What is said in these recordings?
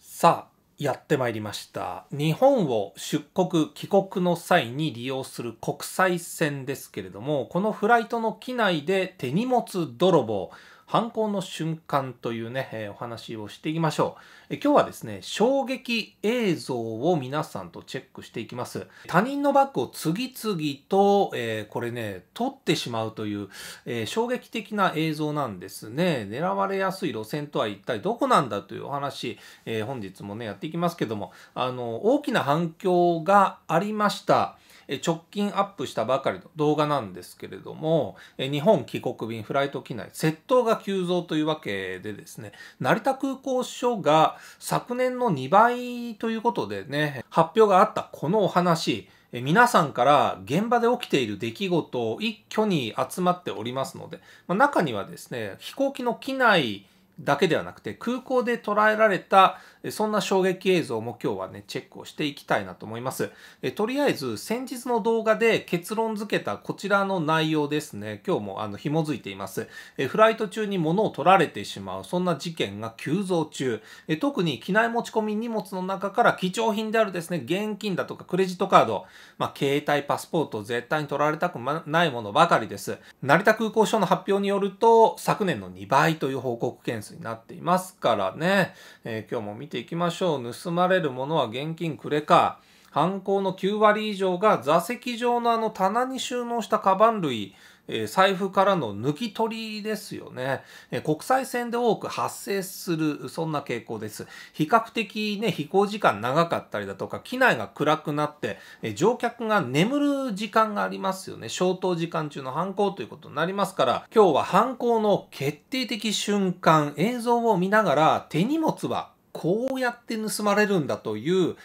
さあやってまいりました日本を出国帰国の際に利用する国際線ですけれどもこのフライトの機内で手荷物泥棒犯行の瞬間というね、えー、お話をしていきましょうえ。今日はですね、衝撃映像を皆さんとチェックしていきます。他人のバッグを次々と、えー、これね、撮ってしまうという、えー、衝撃的な映像なんですね。狙われやすい路線とは一体どこなんだというお話、え本日もね、やっていきますけども、あの、大きな反響がありました。直近アップしたばかりの動画なんですけれども、日本帰国便フライト機内、窃盗が急増というわけでですね、成田空港署が昨年の2倍ということでね、発表があったこのお話、皆さんから現場で起きている出来事を一挙に集まっておりますので、まあ、中にはですね、飛行機の機内だけではなくて空港で捉えられたそんな衝撃映像も今日はね、チェックをしていきたいなと思います。えとりあえず、先日の動画で結論付けたこちらの内容ですね、今日もあの紐づいています。えフライト中に物を取られてしまう、そんな事件が急増中。え特に機内持ち込み荷物の中から貴重品であるですね、現金だとかクレジットカード、まあ、携帯、パスポート、絶対に取られたくないものばかりです。成田空港署の発表によると、昨年の2倍という報告件数になっていますからね、えー、今日も見ていきましょう。盗まれるものは現金くれか。犯行の9割以上が座席上のあの棚に収納したカバン類、えー、財布からの抜き取りですよね、えー、国際線で多く発生する、そんな傾向です。比較的ね、飛行時間長かったりだとか、機内が暗くなって、えー、乗客が眠る時間がありますよね。消灯時間中の犯行ということになりますから、今日は犯行の決定的瞬間、映像を見ながら手荷物はこうやって盗まれるんだという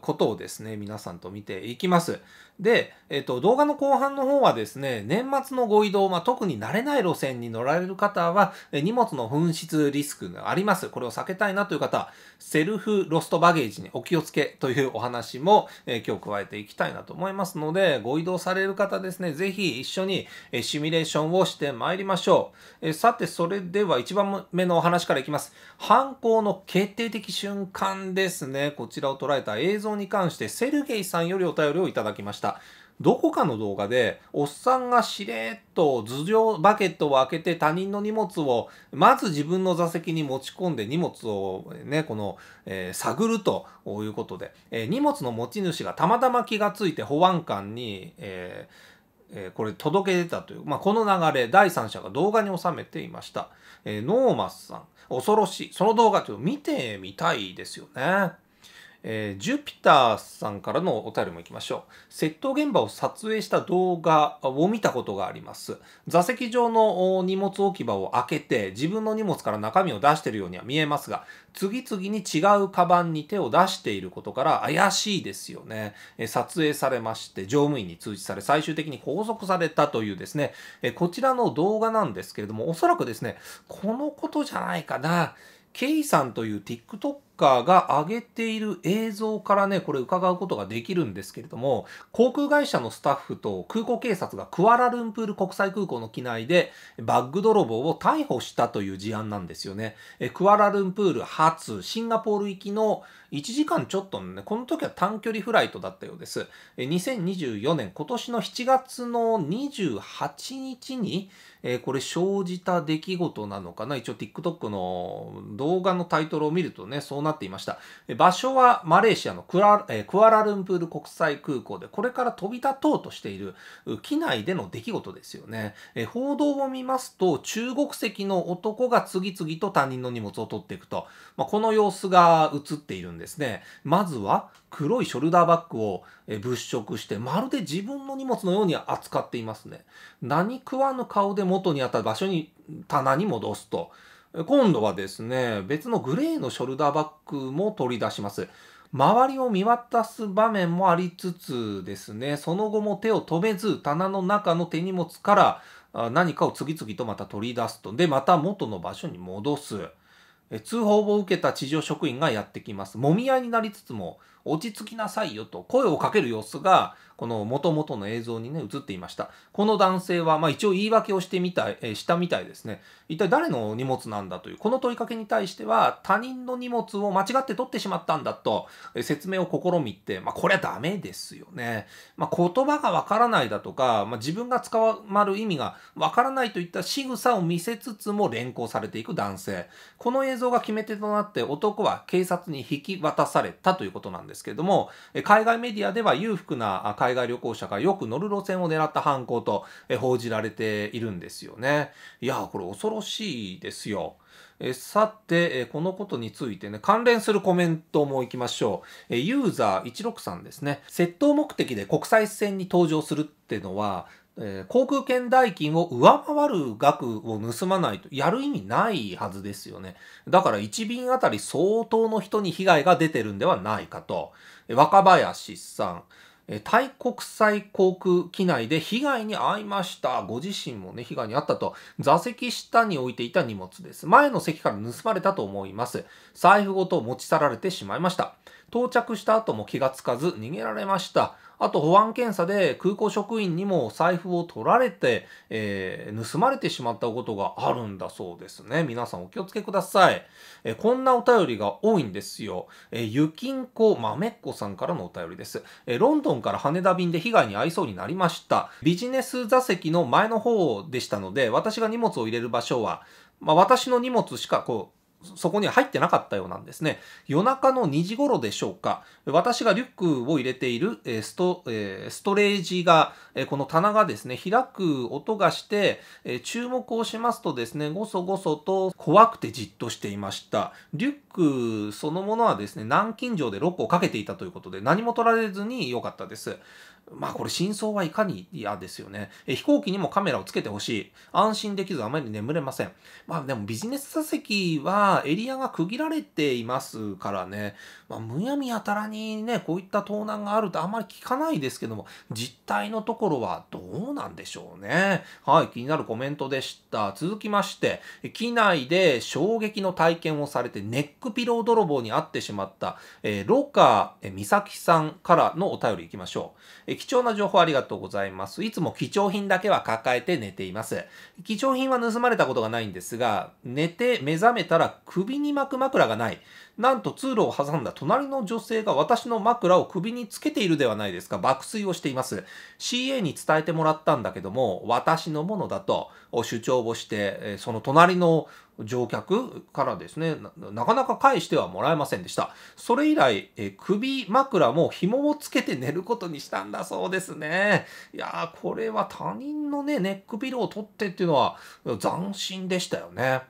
ことをですね、皆さんと見ていきます。で、えっと、動画の後半の方はですね、年末のご移動、まあ、特に慣れない路線に乗られる方は、荷物の紛失リスクがあります。これを避けたいなという方は、セルフロストバゲージにお気をつけというお話も、え今日加えていきたいなと思いますので、ご移動される方ですね、ぜひ一緒に、えシミュレーションをしてまいりましょう。えさて、それでは1番目のお話からいきます。犯行の決定的瞬間ですね、こちらを捉えた映像に関して、セルゲイさんよりお便りをいただきました。。どこかの動画で、おっさんがしれっと頭上バケットを開けて他人の荷物を、まず自分の座席に持ち込んで荷物をね、この、えー、探るということで、えー、荷物の持ち主がたまたま気がついて保安官に、えーえこれ届け出たという、まあ、この流れ、第三者が動画に収めていました。えノーマスさん、恐ろしい。その動画ちょっと見てみたいですよね。えー、ジュピターさんからのお便りもいきましょう。窃盗現場を撮影した動画を見たことがあります。座席上の荷物置き場を開けて、自分の荷物から中身を出しているようには見えますが、次々に違うカバンに手を出していることから怪しいですよね。え撮影されまして、乗務員に通知され、最終的に拘束されたというですね、えこちらの動画なんですけれども、おそらくですね、このことじゃないかな。イさんという TikTok カーが上げている映像からね、これ伺うことができるんですけれども、航空会社のスタッフと空港警察がクアラルンプール国際空港の機内でバッグ泥棒を逮捕したという事案なんですよね。えクアラルンプール発、シンガポール行きの1時間ちょっとのね、この時は短距離フライトだったようです。え2024年、今年の7月の28日に、えこれ生じた出来事なのかな一応 TikTok の動画のタイトルを見るとね、そうなっていました。場所はマレーシアのクアクアラルンプール国際空港で、これから飛び立とうとしている機内での出来事ですよね。え報道を見ますと、中国籍の男が次々と他人の荷物を取っていくと、まあ、この様子が映っているんですね。まずは、黒いショルダーバッグを物色して、まるで自分の荷物のように扱っていますね。何食わぬ顔で元にあった場所に棚に戻すと。今度はですね、別のグレーのショルダーバッグも取り出します。周りを見渡す場面もありつつですね、その後も手を止めず、棚の中の手荷物から何かを次々とまた取り出すと。で、また元の場所に戻す。通報を受けた地上職員がやってきます。もみ合いになりつつも、落ち着きなさいよと声をかける様子が、この元々の映像にね、映っていました。この男性は、まあ一応言い訳をしてみたい、えー、したみたいですね。一体誰の荷物なんだという、この問いかけに対しては、他人の荷物を間違って取ってしまったんだと、えー、説明を試みて、まあこれはダメですよね。まあ言葉がわからないだとか、まあ自分が捕まる意味がわからないといった仕草を見せつつも連行されていく男性。この映像が決め手となって男は警察に引き渡されたということなんです。ですけれども、海外メディアでは裕福な海外旅行者がよく乗る路線を狙った犯行と報じられているんですよね。いやこれ恐ろしいですよ。えさて、えこのことについてね、関連するコメントもいきましょう。えユーザー16さんですね。窃盗目的で国際線に搭乗するってのは、えー、航空券代金を上回る額を盗まないとやる意味ないはずですよね。だから1便あたり相当の人に被害が出てるんではないかと。若林さん。タイ国際航空機内で被害に遭いました。ご自身もね、被害に遭ったと。座席下に置いていた荷物です。前の席から盗まれたと思います。財布ごと持ち去られてしまいました。到着した後も気がつかず逃げられました。あと保安検査で空港職員にも財布を取られて、えー、盗まれてしまったことがあるんだそうですね。皆さんお気をつけください。えー、こんなお便りが多いんですよ。えー、ゆきんこまめっこさんからのお便りです、えー。ロンドンから羽田便で被害に遭いそうになりました。ビジネス座席の前の方でしたので、私が荷物を入れる場所は、まあ、私の荷物しかこう、そこには入ってなかったようなんですね。夜中の2時頃でしょうか。私がリュックを入れているストストレージが、この棚がですね、開く音がして、注目をしますとですね、ごそごそと怖くてじっとしていました。リュックそのものはですね、南京錠でロックをかけていたということで、何も取られずに良かったです。まあこれ真相はいかに嫌ですよね。え飛行機にもカメラをつけてほしい。安心できずあまり眠れません。まあでもビジネス座席はエリアが区切られていますからね、まあ、むやみやたらにね、こういった盗難があるとあんまり聞かないですけども、実態のところはどうなんでしょうね。はい、気になるコメントでした。続きまして、機内で衝撃の体験をされてネックピロー泥棒に遭ってしまった、えー、ロカーサキさんからのお便り行きましょう。貴重な情報ありがとうございます。いつも貴重品だけは抱えて寝ています。貴重品は盗まれたことがないんですが、寝て目覚めたら首に巻く枕がない。なんと通路を挟んだ隣の女性が私の枕を首につけているではないですか。爆睡をしています。CA に伝えてもらったんだけども、私のものだと主張をして、その隣の乗客からですねなかなか返してはもらえませんでしたそれ以来え首枕も紐をつけて寝ることにしたんだそうですねいやーこれは他人のねネックピローを取ってっていうのは斬新でしたよね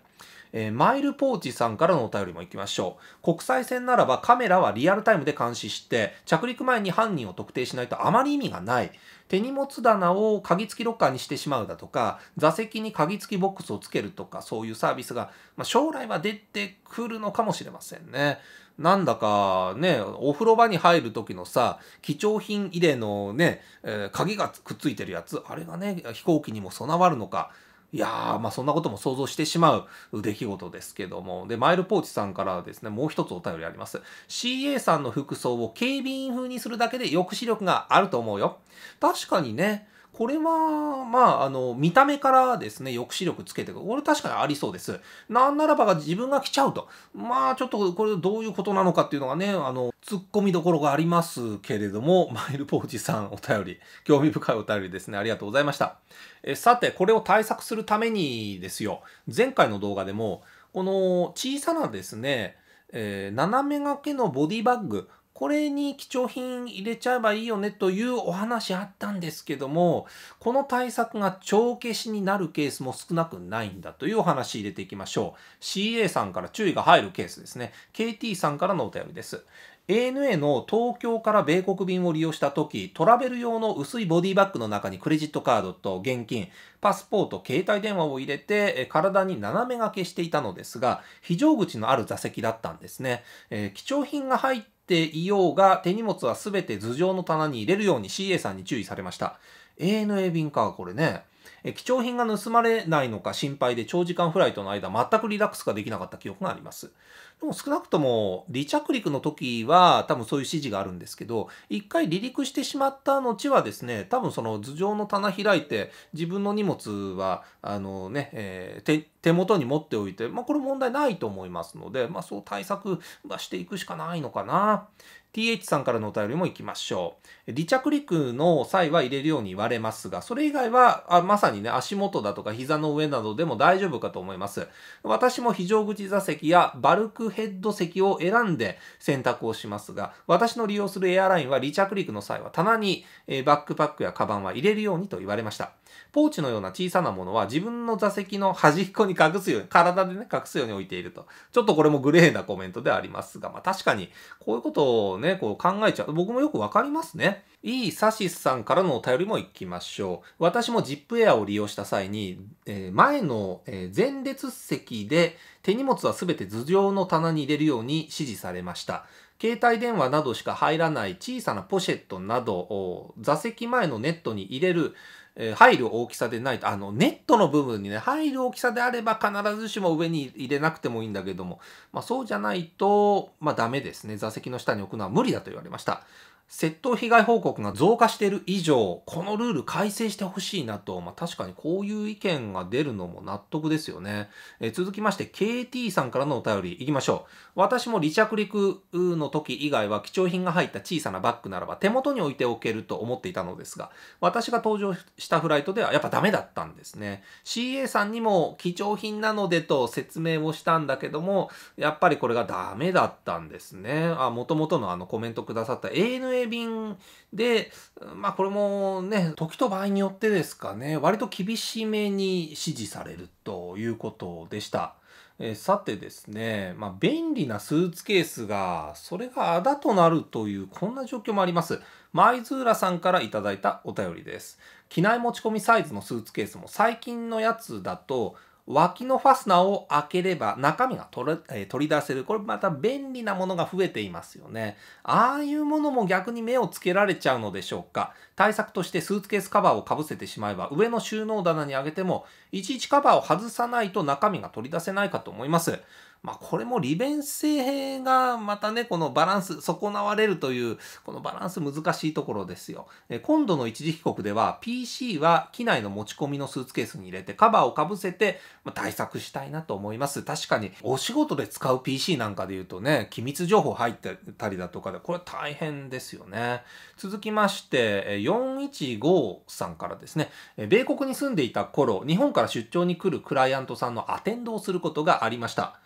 えー、マイルポーチさんからのお便りもいきましょう。国際線ならばカメラはリアルタイムで監視して、着陸前に犯人を特定しないとあまり意味がない。手荷物棚を鍵付きロッカーにしてしまうだとか、座席に鍵付きボックスをつけるとか、そういうサービスが、まあ、将来は出てくるのかもしれませんね。なんだかね、お風呂場に入る時のさ、貴重品入れのね、えー、鍵がくっついてるやつ、あれがね、飛行機にも備わるのか、いやまあそんなことも想像してしまう出来事ですけども。で、マイルポーチさんからですね、もう一つお便りあります。CA さんの服装を警備員風にするだけで抑止力があると思うよ。確かにね、これは、まあ、あの、見た目からですね、抑止力つけてこれ確かにありそうです。なんならばが自分が来ちゃうと。まあ、ちょっとこれどういうことなのかっていうのがね、あの、突っ込みどころがありますけれども、マイルポーチさんお便り、興味深いお便りですね。ありがとうございました。えさて、これを対策するためにですよ、前回の動画でも、この小さなですね、えー、斜め掛けのボディバッグ、これに貴重品入れちゃえばいいよねというお話あったんですけども、この対策が帳消しになるケースも少なくないんだというお話入れていきましょう。CA さんから注意が入るケースですね。KT さんからのお便りです。ANA の東京から米国便を利用した時、トラベル用の薄いボディバッグの中にクレジットカードと現金、パスポート、携帯電話を入れて、体に斜め掛けしていたのですが、非常口のある座席だったんですね。えー、貴重品が入ってっていようが、手荷物はすべて頭上の棚に入れるように CA さんに注意されました。ANA 便か、これね。え、貴重品が盗まれないのか心配で長時間フライトの間全くリラックスができなかった記憶があります。でも少なくとも離着陸の時は多分そういう指示があるんですけど、一回離陸してしまった後はですね、多分その頭上の棚開いて自分の荷物は、あのね、えー、手元に持っておいて、まあ、これ問題ないと思いますので、まあ、そう対策はしていくしかないのかな。TH さんからのお便りもいきましょう。離着陸の際は入れるように言われますが、それ以外は、あまさにね、足元だとか膝の上などでも大丈夫かと思います。私も非常口座席やバルクヘッド席を選んで選択をしますが、私の利用するエアラインは離着陸の際は棚に、えバックパックやカバンは入れるようにと言われました。ポーチのような小さなものは自分の座席の端っこに隠すように、体でね、隠すように置いていると。ちょっとこれもグレーなコメントでありますが、まあ確かに、こういうことをね、こう考えちゃう。僕もよくわかりますね。いいサシスさんからのお便りも行きましょう。私もジップエアを利用した際に、えー、前の、え前列席で手荷物は全て頭上の棚に入れるように指示されました。携帯電話などしか入らない小さなポシェットなどを座席前のネットに入れるえー、入る大きさでないと、あの、ネットの部分にね、入る大きさであれば必ずしも上に入れなくてもいいんだけども、まあ、そうじゃないと、まあ、ダメですね。座席の下に置くのは無理だと言われました。窃盗被害報告が増加している以上、このルール改正してほしいなと、まあ、確かにこういう意見が出るのも納得ですよね。え続きまして、KT さんからのお便りいきましょう。私も離着陸の時以外は貴重品が入った小さなバッグならば手元に置いておけると思っていたのですが、私が搭乗したフライトではやっぱダメだったんですね。CA さんにも貴重品なのでと説明をしたんだけども、やっぱりこれがダメだったんですね。あ、元々のあのコメントくださった ANA 英便で、まあこれもね、時と場合によってですかね、割と厳しめに指示されるということでした。えさてですね、まあ、便利なスーツケースが、それがあだとなるという、こんな状況もあります。舞浦さんから頂いたお便りです。機内持ち込みサイズのスーツケースも最近のやつだと、脇のファスナーを開ければ中身が取れ、え取り出せる。これまた便利なものが増えていますよね。ああいうものも逆に目をつけられちゃうのでしょうか。対策としてスーツケースカバーをかぶせてしまえば上の収納棚に上げてもいちいちカバーを外さないと中身が取り出せないかと思います。まあ、これも利便性がまたね、このバランス、損なわれるという、このバランス難しいところですよ。え今度の一時帰国では、PC は機内の持ち込みのスーツケースに入れて、カバーをかぶせて、ま対策したいなと思います。確かに、お仕事で使う PC なんかで言うとね、機密情報入ってたりだとかで、これ大変ですよね。続きまして、415さんからですね、米国に住んでいた頃、日本から出張に来るクライアントさんのアテンドをすることがありました。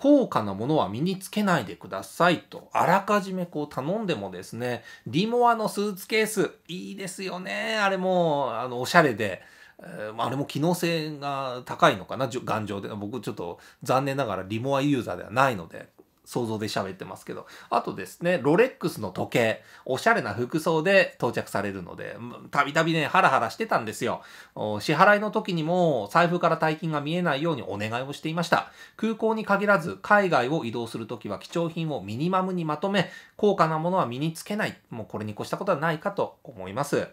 高価なものは身につけないでくださいと、あらかじめこう頼んでもですね、リモアのスーツケース、いいですよね。あれも、あの、おしゃれで。えー、あれも機能性が高いのかな頑丈で僕ちょっと残念ながらリモアユーザーではないので想像で喋ってますけど。あとですね、ロレックスの時計、おしゃれな服装で到着されるので、たびたびね、ハラハラしてたんですよ。支払いの時にも財布から大金が見えないようにお願いをしていました。空港に限らず、海外を移動する時は貴重品をミニマムにまとめ、高価なものは身につけない。もうこれに越したことはないかと思います。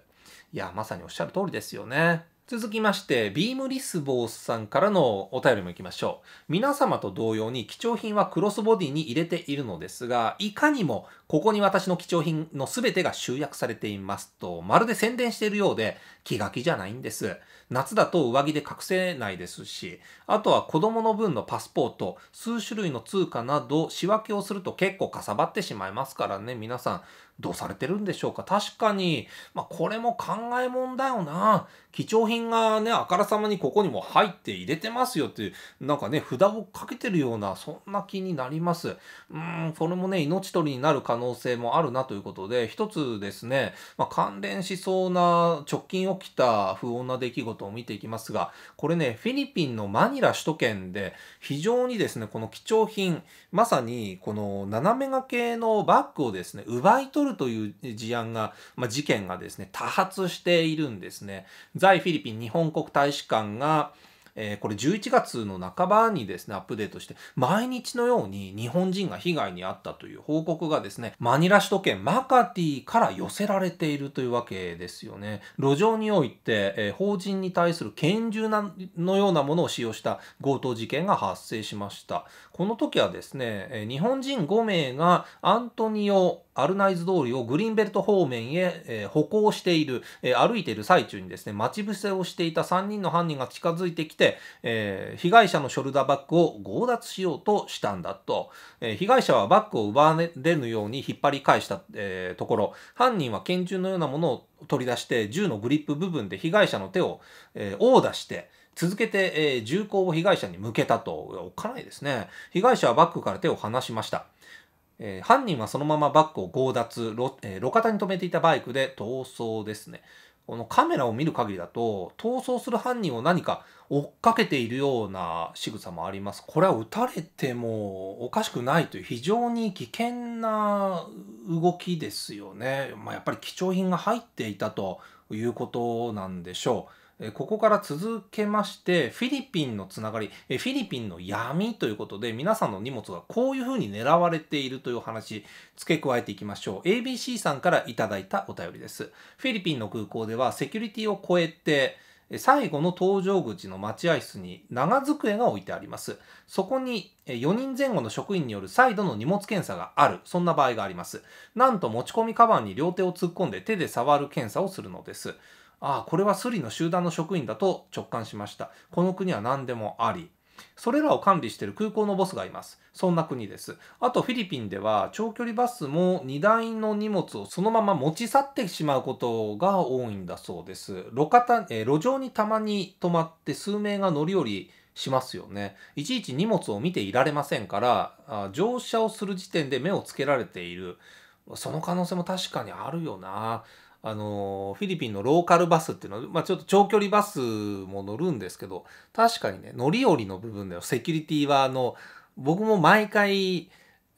いや、まさにおっしゃる通りですよね。続きまして、ビームリスボーさんからのお便りも行きましょう。皆様と同様に貴重品はクロスボディに入れているのですが、いかにもここに私の貴重品の全てが集約されていますと、まるで宣伝しているようで気が気じゃないんです。夏だと上着で隠せないですし、あとは子供の分のパスポート、数種類の通貨など仕分けをすると結構かさばってしまいますからね、皆さん。どうされてるんでしょうか確かに、まあ、これも考えもんだよな。貴重品がね、あからさまにここにも入って入れてますよっていう、なんかね、札をかけてるような、そんな気になります。うん、それもね、命取りになる可能性もあるなということで、一つですね、まあ、関連しそうな直近起きた不穏な出来事を見ていきますが、これね、フィリピンのマニラ首都圏で、非常にですね、この貴重品、まさにこの斜めがけのバッグをですね、奪い取るるという事案が、まあ、事件がですね、多発しているんですね。在フィリピン日本国大使館が、えー、これ11月の半ばにですね、アップデートして、毎日のように日本人が被害に遭ったという報告がですね、マニラ首都圏マカティから寄せられているというわけですよね。路上において、えー、法人に対する拳銃なのようなものを使用した強盗事件が発生しました。この時はですね、えー、日本人5名がアントニオ・アルナイズ通りをグリーンベルト方面へ、えー、歩行している、えー、歩いている最中にですね、待ち伏せをしていた3人の犯人が近づいてきて、えー、被害者のショルダーバッグを強奪しようとしたんだと。え被害者はバッグを奪われぬように引っ張り返した、えところ、犯人は拳銃のようなものを取り出して、銃のグリップ部分で被害者の手を、え殴打して、続けて、え銃口を被害者に向けたと。おっかないですね。被害者はバッグから手を離しました。えー、犯人はそのままバッグを強奪路,、えー、路肩に止めていたバイクで逃走ですねこのカメラを見る限りだと逃走する犯人を何か追っかけているような仕草もありますこれは撃たれてもおかしくないという非常に危険な動きですよね、まあ、やっぱり貴重品が入っていたということなんでしょうここから続けまして、フィリピンのつながり、フィリピンの闇ということで、皆さんの荷物がこういうふうに狙われているという話、付け加えていきましょう。ABC さんからいただいたお便りです。フィリピンの空港ではセキュリティを超えて、最後の搭乗口の待合室に長机が置いてあります。そこに4人前後の職員による再度の荷物検査がある。そんな場合があります。なんと持ち込みカバンに両手を突っ込んで手で触る検査をするのです。ああこれはスリの集団の職員だと直感しましたこの国は何でもありそれらを管理している空港のボスがいます。そんな国です。あとフィリピンでは長距離バスも荷台の荷物をそのまま持ち去ってしまうことが多いんだそうです。路肩、え路上にたまに止まって数名が乗り降りしますよね。いちいち荷物を見ていられませんから、あ乗車をする時点で目をつけられている。その可能性も確かにあるよな。あのフィリピンのローカルバスっていうのは、まあ、ちょっと長距離バスも乗るんですけど確かにね乗り降りの部分ではセキュリティはあの僕も毎回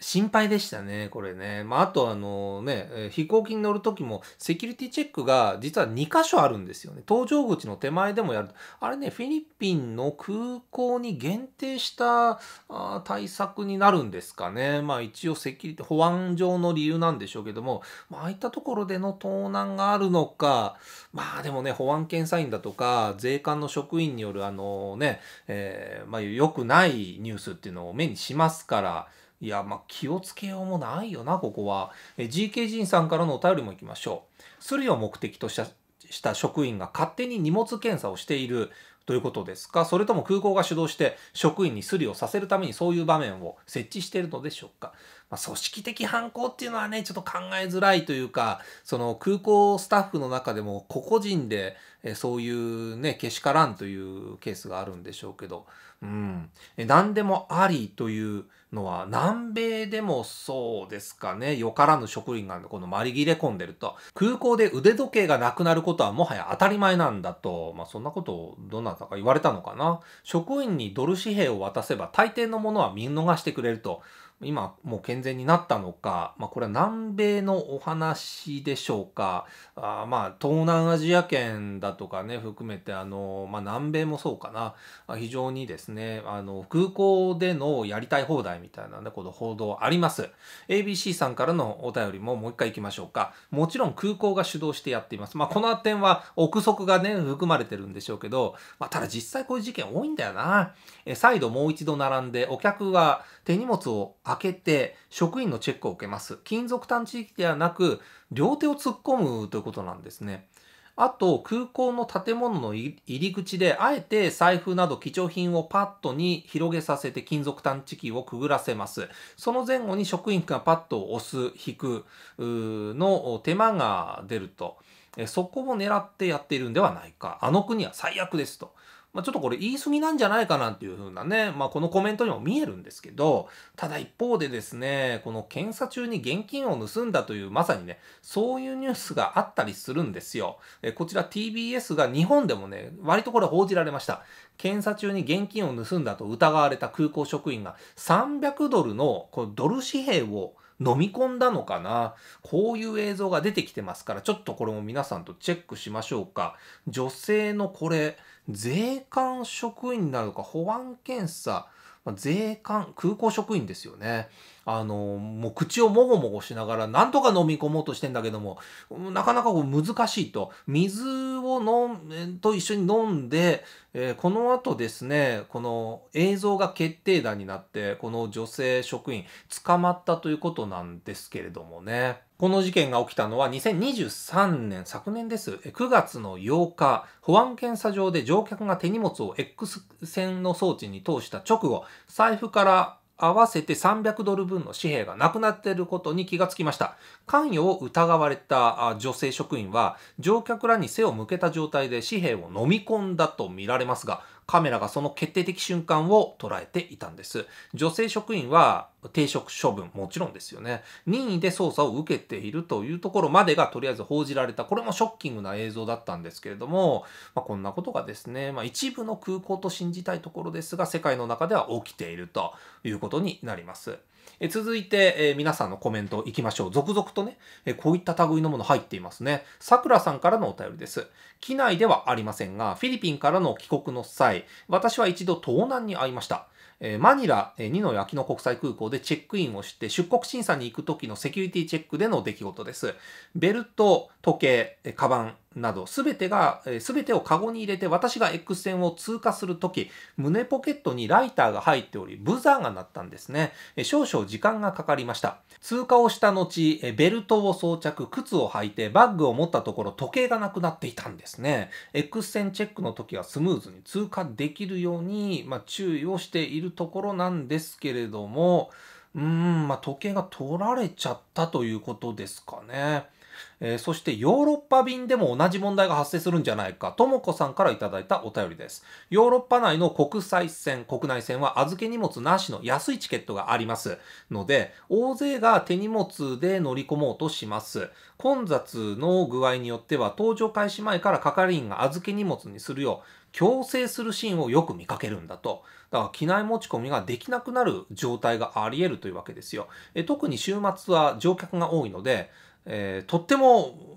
心配でしたね、これね。まあ、あとあのね、飛行機に乗る時もセキュリティチェックが実は2箇所あるんですよね。搭乗口の手前でもやる。あれね、フィリピンの空港に限定したあ対策になるんですかね。まあ一応セキュリティ、保安上の理由なんでしょうけども、まあああいったところでの盗難があるのか、まあでもね、保安検査員だとか、税関の職員によるあのね、えー、まあ良くないニュースっていうのを目にしますから、いや、まあ、気をつけようもないよな、ここは。GK 人さんからのお便りもいきましょう。すリを目的としたした職員が勝手に荷物検査をしているということですかそれとも空港が主導して職員にスリをさせるためにそういう場面を設置しているのでしょうか、まあ、組織的犯行っていうのはね、ちょっと考えづらいというか、その空港スタッフの中でも個々人でそういうね、けしからんというケースがあるんでしょうけど、うん、何でもありというのは南米でもそうですかねよからぬ職員がこのまりぎれ込んでると空港で腕時計がなくなることはもはや当たり前なんだと、まあ、そんなことをどなたか言われたのかな職員にドル紙幣を渡せば大抵のものは見逃してくれると今もう健全になったのか、まあ、これは南米のお話でしょうかあまあ東南アジア圏だとかね含めてあの、まあ、南米もそうかな非常にですねあの空港でのやりたい放題みたいな、ね、この報道あります ABC さんからのお便りももう一回いきましょうかもちろん空港が主導してやっています、まあ、この点は憶測がね含まれてるんでしょうけど、まあ、ただ実際こういう事件多いんだよなえ再度もう一度並んでお客が手荷物を開けて職員のチェックを受けます。金属探知機ではなく両手を突っ込むということなんですね。あと空港の建物の入り口であえて財布など貴重品をパッドに広げさせて金属探知機をくぐらせます。その前後に職員がパッドを押す、引くの手間が出ると。そこを狙ってやっているんではないか。あの国は最悪ですと。まあ、ちょっとこれ言い過ぎなんじゃないかなっていう風なね、まあ、このコメントにも見えるんですけど、ただ一方でですね、この検査中に現金を盗んだという、まさにね、そういうニュースがあったりするんですよ。えこちら TBS が日本でもね、割とこれ報じられました。検査中に現金を盗んだと疑われた空港職員が300ドルのこのドル紙幣を飲み込んだのかなこういう映像が出てきてますから、ちょっとこれも皆さんとチェックしましょうか。女性のこれ、税関職員なのか保安検査、税関空港職員ですよねあの、もう口をもごもごしながら、なんとか飲み込もうとしてんだけども、なかなかこう難しいと。水を飲ん、と一緒に飲んで、えー、この後ですね、この映像が決定打になって、この女性職員、捕まったということなんですけれどもね。この事件が起きたのは2023年、昨年です。9月の8日、保安検査場で乗客が手荷物を X 線の装置に通した直後、財布から合わせて300ドル分の紙幣がなくなっていることに気がつきました。関与を疑われた女性職員は、乗客らに背を向けた状態で紙幣を飲み込んだと見られますが、カメラがその決定的瞬間を捉えていたんです。女性職員は停職処分、もちろんですよね。任意で捜査を受けているというところまでがとりあえず報じられた、これもショッキングな映像だったんですけれども、まあ、こんなことがですね、まあ、一部の空港と信じたいところですが、世界の中では起きているということになります。え続いて、え皆さんのコメントいきましょう。続々とね、えこういった類のもの入っていますね。さくらさんからのお便りです。機内ではありませんが、フィリピンからの帰国の際、私は一度盗難に遭いました。えマニラ、えー、ニノヤキノ国際空港でチェックインをして出国審査に行く時のセキュリティチェックでの出来事です。ベルト、時計、えー、カバン、など、すべてが、すべてをカゴに入れて私が X 線を通過するとき、胸ポケットにライターが入っており、ブザーが鳴ったんですね。少々時間がかかりました。通過をした後、ベルトを装着、靴を履いて、バッグを持ったところ、時計がなくなっていたんですね。X 線チェックの時はスムーズに通過できるように、まあ、注意をしているところなんですけれども、うーん、まあ、時計が取られちゃったということですかね。えー、そしてヨーロッパ便でも同じ問題が発生するんじゃないか、ともこさんから頂いたお便りです。ヨーロッパ内の国際線、国内線は預け荷物なしの安いチケットがありますので、大勢が手荷物で乗り込もうとします。混雑の具合によっては、搭乗開始前から係員が預け荷物にするよう、強制するシーンをよく見かけるんだと。だから機内持ち込みができなくなる状態があり得るというわけですよ。え特に週末は乗客が多いので、えー、とっても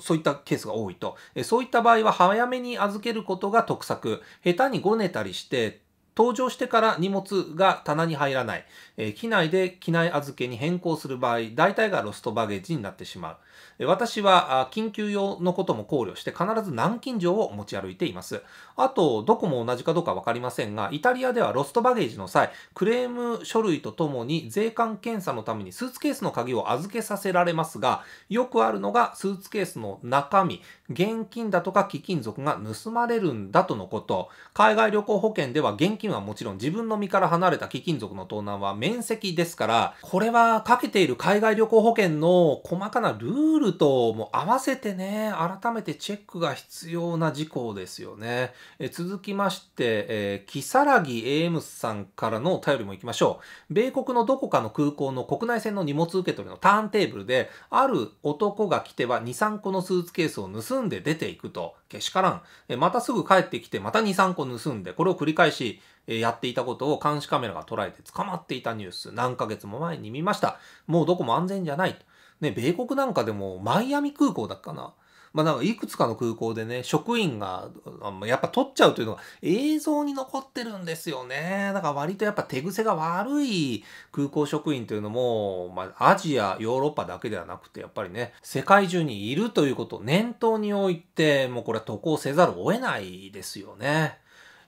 そういったケースが多いと、えそういった場合は早めに預けることが得策下手にごねたりして登場してから荷物が棚に入らない、え機内で機内預けに変更する場合大体がロストバゲージになってしまう私は緊急用のことも考慮して必ず南京錠を持ち歩いています。あと、どこも同じかどうかわかりませんが、イタリアではロストバゲージの際、クレーム書類とともに税関検査のためにスーツケースの鍵を預けさせられますが、よくあるのがスーツケースの中身、現金だとか貴金属が盗まれるんだとのこと。海外旅行保険では現金はもちろん自分の身から離れた貴金属の盗難は面積ですから、これはかけている海外旅行保険の細かなルールールとも合わせてね、改めてチェックが必要な事項ですよね。え続きまして、えー、キサラギ AM さんからのお便りも行きましょう。米国のどこかの空港の国内線の荷物受け取りのターンテーブルで、ある男が来ては2、3個のスーツケースを盗んで出ていくと、けしからん。えまたすぐ帰ってきて、また2、3個盗んで、これを繰り返し、やっていたことを監視カメラが捉えて捕まっていたニュース、何ヶ月も前に見ました。もうどこも安全じゃない。ね、米国なんかでもマイアミ空港だっかな。まあ、なんかいくつかの空港でね、職員がやっぱ撮っちゃうというのが映像に残ってるんですよね。だから割とやっぱ手癖が悪い空港職員というのも、まあ、アジア、ヨーロッパだけではなくて、やっぱりね、世界中にいるということを念頭に置いて、もうこれは渡航せざるを得ないですよね。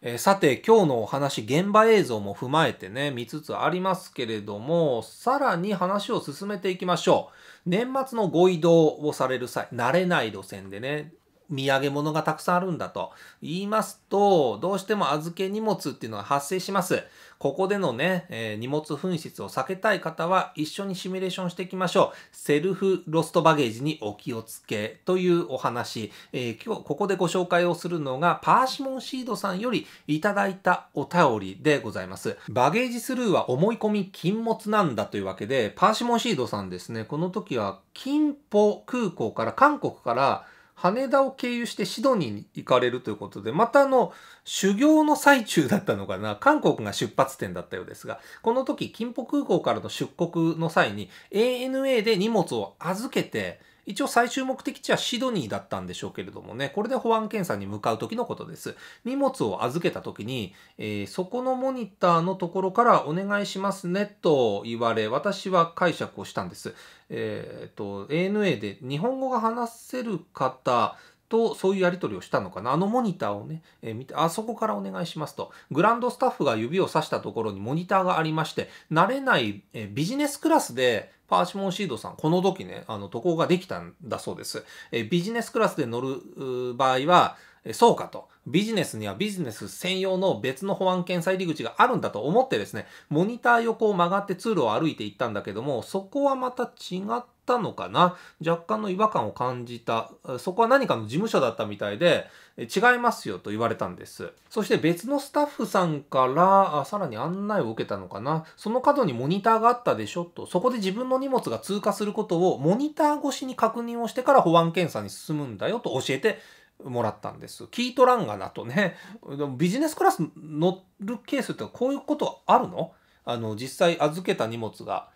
えー、さて、今日のお話、現場映像も踏まえてね、見つつありますけれども、さらに話を進めていきましょう。年末のご移動をされる際、慣れない路線でね、土産物がたくさんあるんだと言いますと、どうしても預け荷物っていうのが発生します。ここでのね、えー、荷物紛失を避けたい方は一緒にシミュレーションしていきましょう。セルフロストバゲージにお気をつけというお話。えー、今日ここでご紹介をするのがパーシモンシードさんよりいただいたお便りでございます。バゲージスルーは思い込み禁物なんだというわけで、パーシモンシードさんですね、この時は金浦空港から韓国から羽田を経由してシドニーに行かれるということで、またあの、修行の最中だったのかな、韓国が出発点だったようですが、この時、金浦空港からの出国の際に、ANA で荷物を預けて、一応最終目的地はシドニーだったんでしょうけれどもね、これで保安検査に向かう時のことです。荷物を預けた時に、えー、そこのモニターのところからお願いしますねと言われ、私は解釈をしたんです。えー、っと、ANA で日本語が話せる方とそういうやり取りをしたのかな。あのモニターをね、えー、見て、あそこからお願いしますと。グランドスタッフが指をさしたところにモニターがありまして、慣れない、えー、ビジネスクラスでパーシモンシードさん、この時ね、あの渡航ができたんだそうです。えー、ビジネスクラスで乗る場合は、そうかと。ビジネスにはビジネス専用の別の保安検査入り口があるんだと思ってですね、モニター横を曲がって通路を歩いていったんだけども、そこはまた違ってったのかな若干の違和感を感じた。そこは何かの事務所だったみたいで、違いますよと言われたんです。そして別のスタッフさんからあ、さらに案内を受けたのかな。その角にモニターがあったでしょと、そこで自分の荷物が通過することをモニター越しに確認をしてから保安検査に進むんだよと教えてもらったんです。聞いとらんがなとね。でもビジネスクラス乗るケースってこういうことあるのあの、実際預けた荷物が。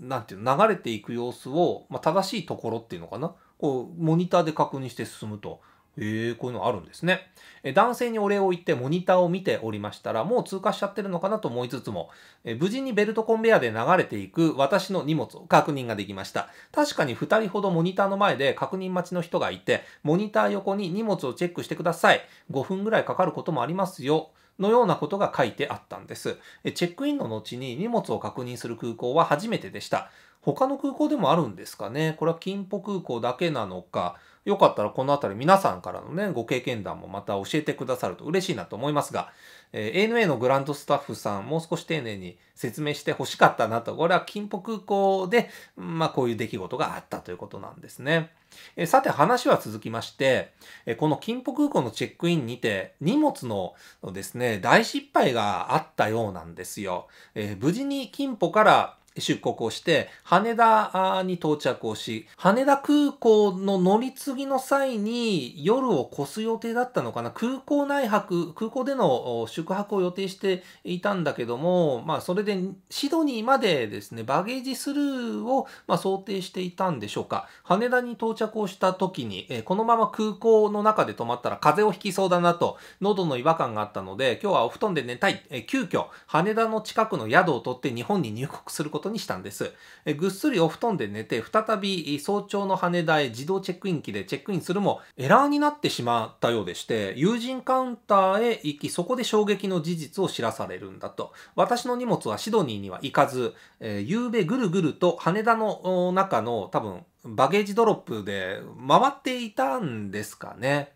なんていうの、流れていく様子を、まあ、正しいところっていうのかな、こう、モニターで確認して進むと。えー、こういうのあるんですね。え男性にお礼を言ってモニターを見ておりましたら、もう通過しちゃってるのかなと思いつつも、え無事にベルトコンベヤで流れていく私の荷物を確認ができました。確かに2人ほどモニターの前で確認待ちの人がいて、モニター横に荷物をチェックしてください。5分ぐらいかかることもありますよ。のようなことが書いてあったんです。チェックインの後に荷物を確認する空港は初めてでした。他の空港でもあるんですかね。これは金浦空港だけなのか、よかったらこの辺り皆さんからのね、ご経験談もまた教えてくださると嬉しいなと思いますが、えー、ANA のグランドスタッフさん、もう少し丁寧に説明してほしかったなと、これは金浦空港で、まあこういう出来事があったということなんですね。えー、さて話は続きまして、えー、この金浦空港のチェックインにて、荷物のですね、大失敗があったようなんですよ。えー、無事に金浦から出国をして、羽田に到着をし、羽田空港の乗り継ぎの際に夜を越す予定だったのかな、空港内泊、空港での宿泊を予定していたんだけども、まあそれでシドニーまでですね、バゲージスルーをま想定していたんでしょうか。羽田に到着をした時に、えこのまま空港の中で泊まったら風邪をひきそうだなと、喉の違和感があったので、今日はお布団で寝たい、え急遽羽田の近くの宿を取って日本に入国することにしたんです。えぐっすりお布団で寝て、再び早朝の羽田へ自動チェックイン機でチェックインするも、エラーになってしまったようでして、友人カウンターへ行き、そこで衝撃の事実を知らされるんだと。私の荷物はシドニーには行かず、えー、昨べぐるぐると羽田の中の多分、バゲージドロップで回っていたんですかね。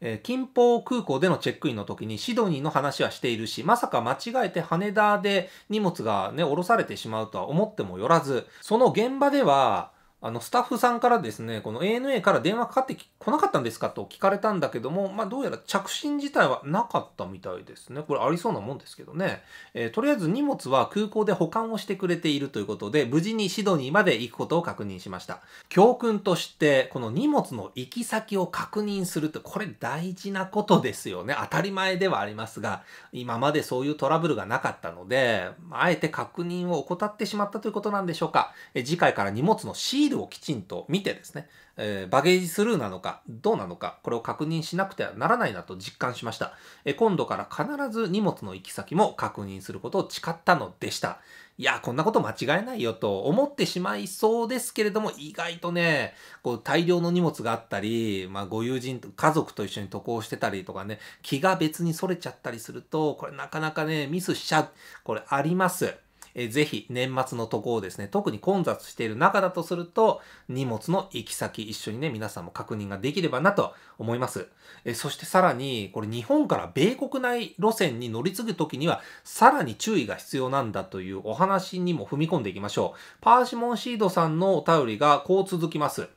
えー、近郊空港でのチェックインの時にシドニーの話はしているし、まさか間違えて羽田で荷物がね、降ろされてしまうとは思ってもよらず、その現場では、あのスタッフさんからですね、この ANA から電話かかってこなかったんですかと聞かれたんだけども、まあ、どうやら着信自体はなかったみたいですね。これありそうなもんですけどね。えー、とりあえず荷物は空港で保管をしてくれているということで、無事にシドニーまで行くことを確認しました。教訓として、この荷物の行き先を確認するって、これ大事なことですよね。当たり前ではありますが、今までそういうトラブルがなかったので、あえて確認を怠ってしまったということなんでしょうか。えー、次回から荷物の C ールをきちんと見てですね、えー、バゲージスルーなのかどうなのかこれを確認しなくてはならないなと実感しました、えー、今度から必ず荷物の行き先も確認することを誓ったのでしたいやこんなこと間違えないよと思ってしまいそうですけれども意外とねこう大量の荷物があったり、まあ、ご友人家族と一緒に渡航してたりとかね気が別にそれちゃったりするとこれなかなかねミスしちゃうこれありますえぜひ年末の渡航ですね、特に混雑している中だとすると、荷物の行き先一緒にね、皆さんも確認ができればなと思います。えそしてさらに、これ日本から米国内路線に乗り継ぐ時には、さらに注意が必要なんだというお話にも踏み込んでいきましょう。パーシモンシードさんのお便りがこう続きます。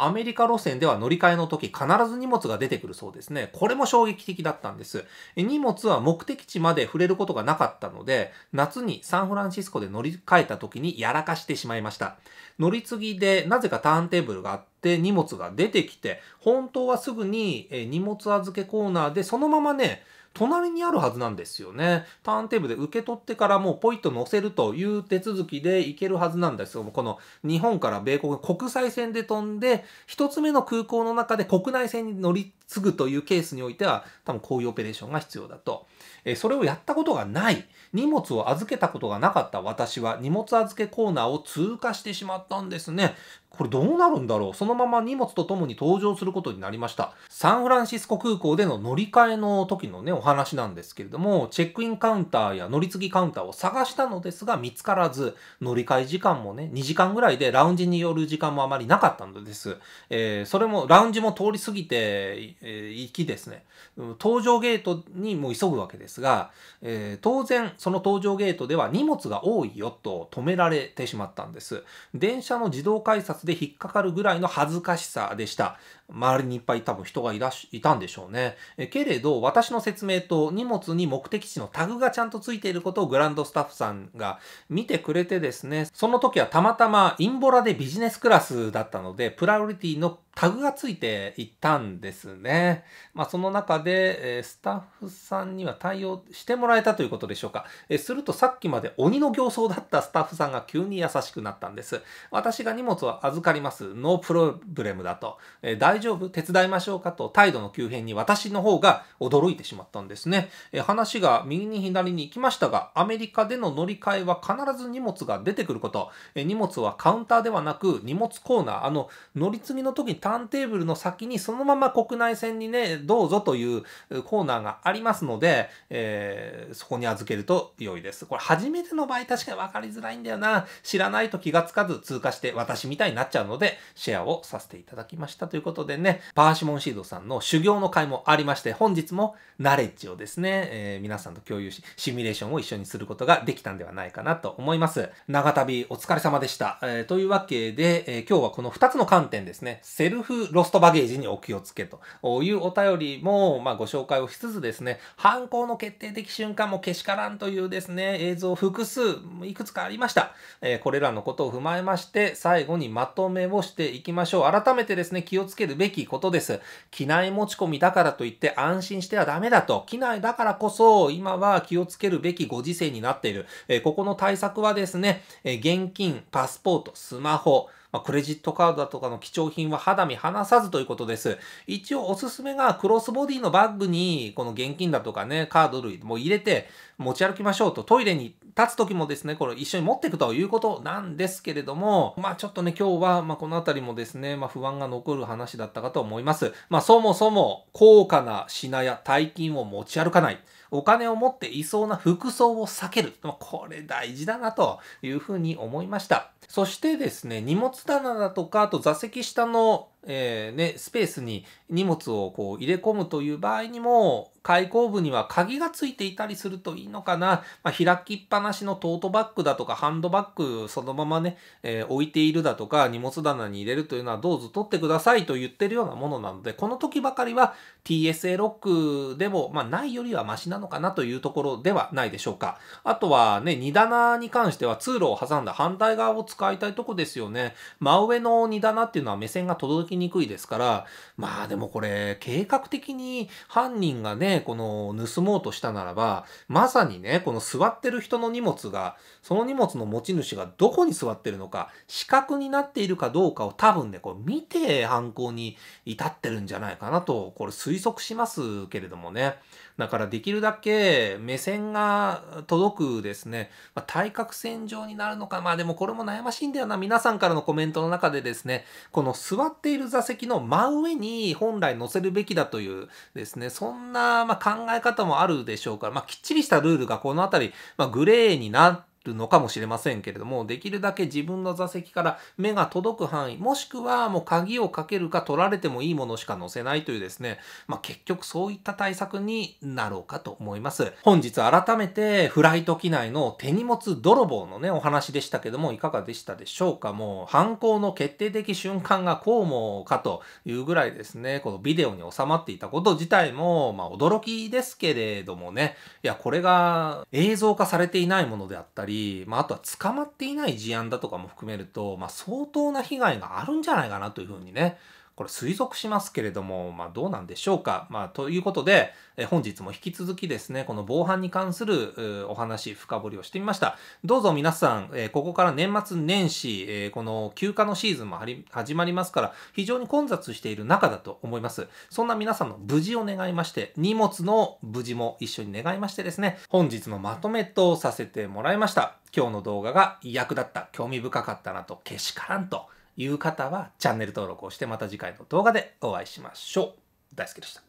アメリカ路線では乗り換えの時必ず荷物が出てくるそうですね。これも衝撃的だったんです。荷物は目的地まで触れることがなかったので、夏にサンフランシスコで乗り換えた時にやらかしてしまいました。乗り継ぎでなぜかターンテーブルがあって、荷物が出てきて、本当はすぐに荷物預けコーナーでそのままね、隣にあるはずなんですよね。ターンテーブルで受け取ってからもうポイッと乗せるという手続きでいけるはずなんですけども、この日本から米国国際線で飛んで、一つ目の空港の中で国内線に乗り継ぐというケースにおいては、多分こういうオペレーションが必要だと。えそれをやったことがない、荷物を預けたことがなかった私は、荷物預けコーナーを通過してしまったんですね。これどうなるんだろうそのまま荷物とともに登場することになりました。サンフランシスコ空港での乗り換えの時のね、お話なんですけれども、チェックインカウンターや乗り継ぎカウンターを探したのですが見つからず、乗り換え時間もね、2時間ぐらいでラウンジによる時間もあまりなかったのです。えー、それも、ラウンジも通り過ぎて、えー、行きですね、搭乗ゲートにも急ぐわけですが、えー、当然、その搭乗ゲートでは荷物が多いよと止められてしまったんです。電車の自動改札で引っかかるぐらいの恥ずかしさでした。周りにいっぱい多分人がいらしいたんでしょうね。えけれど、私の説明と荷物に目的地のタグがちゃんとついていることをグランドスタッフさんが見てくれてですね、その時はたまたまインボラでビジネスクラスだったので、プライオリティのタグがついていたんですね。まあ、その中で、えスタッフさんには対応してもらえたということでしょうか。えするとさっきまで鬼の形相だったスタッフさんが急に優しくなったんです。私が荷物は預かります。ノープロブレムだと。えー大丈夫手伝いましょうかと態度の急変に私の方が驚いてしまったんですね。え話が右に左に行きましたが、アメリカでの乗り換えは必ず荷物が出てくること。え荷物はカウンターではなく荷物コーナー、あの、乗り継ぎの時にターンテーブルの先にそのまま国内線にね、どうぞというコーナーがありますので、えー、そこに預けると良いです。これ初めての場合確かに分かりづらいんだよな。知らないと気がつかず通過して私みたいになっちゃうので、シェアをさせていただきましたということで、でね、パーシモンシードさんの修行の会もありまして、本日もナレッジをですね、えー、皆さんと共有し、シミュレーションを一緒にすることができたんではないかなと思います。長旅お疲れ様でした。えー、というわけで、えー、今日はこの2つの観点ですね、セルフロストバゲージにお気をつけというお便りも、まあ、ご紹介をしつつですね、犯行の決定的瞬間もけしからんというですね、映像複数、いくつかありました。えこれらのことを踏まえまして、最後にまとめをしていきましょう。改めてですね、気をつけるべきことです。機内持ち込みだからといって安心してはダメだと。機内だからこそ今は気をつけるべきご時世になっている。えここの対策はですね、え現金、パスポート、スマホ、まあ、クレジットカードだとかの貴重品は肌身離さずということです。一応おすすめがクロスボディのバッグにこの現金だとかね、カード類も入れて持ち歩きましょうと、トイレに立つ時もですね、これ一緒に持っていくということなんですけれども、まあちょっとね、今日はまこの辺りもですね、まあ、不安が残る話だったかと思います。まあそもそも高価な品や大金を持ち歩かない。お金を持っていそうな服装を避ける。これ大事だなというふうに思いました。そしてですね、荷物棚だとか、あと座席下のえーね、スペースに荷物をこう入れ込むという場合にも開口部には鍵がついていたりするといいのかな、まあ、開きっぱなしのトートバッグだとかハンドバッグそのままね、えー、置いているだとか荷物棚に入れるというのはどうぞ取ってくださいと言ってるようなものなのでこの時ばかりは TSA ロックでも、まあ、ないよりはマシなのかなというところではないでしょうかあとはね荷棚に関しては通路を挟んだ反対側を使いたいとこですよね真上の荷棚っていうのは目線が届きにくいですから、まあでもこれ、計画的に犯人がね、この盗もうとしたならば、まさにね、この座ってる人の荷物が、その荷物の持ち主がどこに座ってるのか、死角になっているかどうかを多分ね、こう見て犯行に至ってるんじゃないかなと、これ推測しますけれどもね。だからできるだけ目線が届くですね、まあ、対角線上になるのか、まあでもこれも悩ましいんだよな。皆さんからのコメントの中でですね、この座っている座席の真上に本来乗せるべきだというですね、そんなま考え方もあるでしょうから、まあ、きっちりしたルールがこの辺り、まあ、グレーになってるのかもしれませんけれども、できるだけ自分の座席から目が届く範囲、もしくはもう鍵をかけるか取られてもいいものしか載せないというですね、まあ、結局そういった対策になろうかと思います。本日改めてフライト機内の手荷物泥棒のね、お話でしたけども、いかがでしたでしょうかもう犯行の決定的瞬間がこうもかというぐらいですね、このビデオに収まっていたこと自体も、まあ、驚きですけれどもね、いや、これが映像化されていないものであったり、り、まあ、あとは捕まっていない事案だとかも含めると、まあ、相当な被害があるんじゃないかなというふうにね、これ推測しますけれども、まあ、どうなんでしょうか。まあ、ということで、え本日も引き続きですね、この防犯に関するお話、深掘りをしてみました。どうぞ皆さん、えここから年末年始、えこの休暇のシーズンも始まりますから、非常に混雑している中だと思います。そんな皆さんの無事を願いまして、荷物の無事も一緒に願いましてですね、本日のまとめとさせてもらいました。今日の動画が役立った、興味深かったなと、けしからんと。いう方はチャンネル登録をしてまた次回の動画でお会いしましょう。大好きでした。